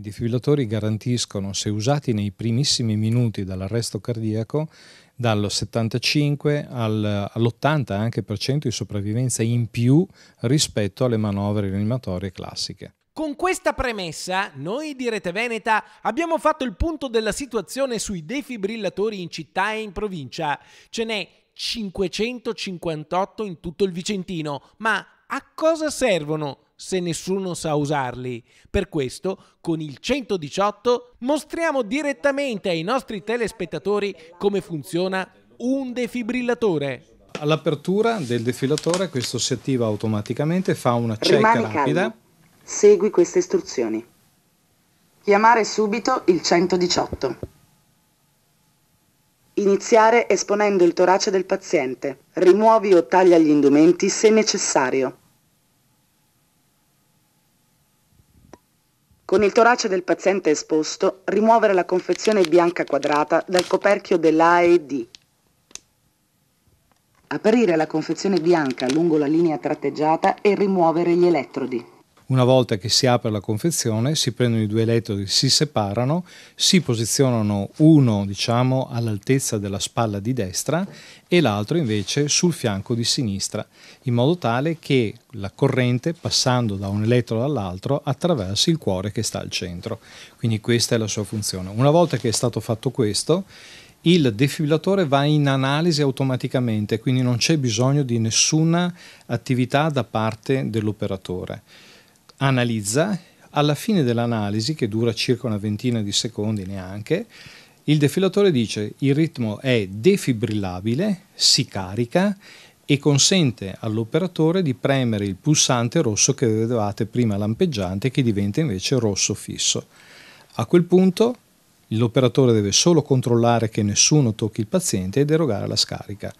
I defibrillatori garantiscono, se usati nei primissimi minuti dall'arresto cardiaco, dallo 75 all'80% anche per cento di sopravvivenza in più rispetto alle manovre rianimatorie classiche. Con questa premessa, noi di Rete Veneta abbiamo fatto il punto della situazione sui defibrillatori in città e in provincia. Ce n'è 558 in tutto il Vicentino, ma a cosa servono? se nessuno sa usarli. Per questo, con il 118 mostriamo direttamente ai nostri telespettatori come funziona un defibrillatore. All'apertura del defibrillatore questo si attiva automaticamente, fa una cieca rapida. Calmo. Segui queste istruzioni. Chiamare subito il 118. Iniziare esponendo il torace del paziente. Rimuovi o taglia gli indumenti se necessario. Con il torace del paziente esposto, rimuovere la confezione bianca quadrata dal coperchio dell'AED. Aprire la confezione bianca lungo la linea tratteggiata e rimuovere gli elettrodi. Una volta che si apre la confezione si prendono i due elettrodi, si separano, si posizionano uno diciamo all'altezza della spalla di destra e l'altro invece sul fianco di sinistra, in modo tale che la corrente passando da un elettrodo all'altro attraversi il cuore che sta al centro. Quindi questa è la sua funzione. Una volta che è stato fatto questo, il defibrillatore va in analisi automaticamente, quindi non c'è bisogno di nessuna attività da parte dell'operatore analizza, alla fine dell'analisi, che dura circa una ventina di secondi neanche, il defilatore dice il ritmo è defibrillabile, si carica e consente all'operatore di premere il pulsante rosso che vedevate prima lampeggiante che diventa invece rosso fisso. A quel punto l'operatore deve solo controllare che nessuno tocchi il paziente ed erogare la scarica.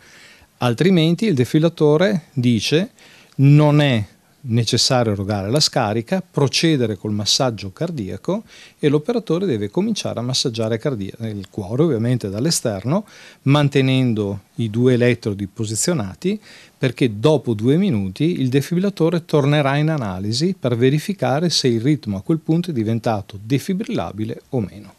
Altrimenti il defilatore dice non è necessario erogare la scarica, procedere col massaggio cardiaco e l'operatore deve cominciare a massaggiare il cuore ovviamente dall'esterno mantenendo i due elettrodi posizionati perché dopo due minuti il defibrillatore tornerà in analisi per verificare se il ritmo a quel punto è diventato defibrillabile o meno.